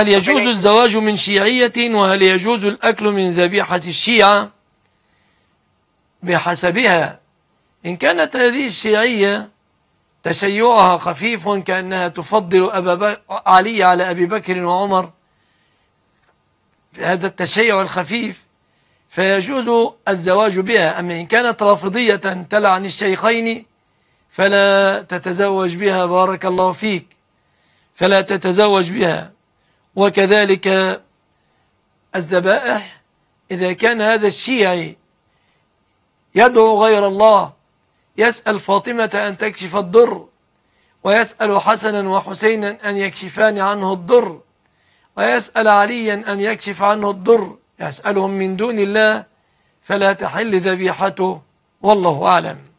هل يجوز طيب. الزواج من شيعية وهل يجوز الأكل من ذبيحة الشيعة بحسبها إن كانت هذه الشيعية تشيعها خفيف كأنها تفضل أبا علي على أبي بكر وعمر هذا التشيع الخفيف فيجوز الزواج بها أما إن كانت رافضية تلعن الشيخين فلا تتزوج بها بارك الله فيك فلا تتزوج بها وكذلك الذبائح إذا كان هذا الشيعي يدعو غير الله يسأل فاطمة أن تكشف الضر ويسأل حسنا وحسينا أن يكشفان عنه الضر ويسأل عليا أن يكشف عنه الضر يسألهم من دون الله فلا تحل ذبيحته والله أعلم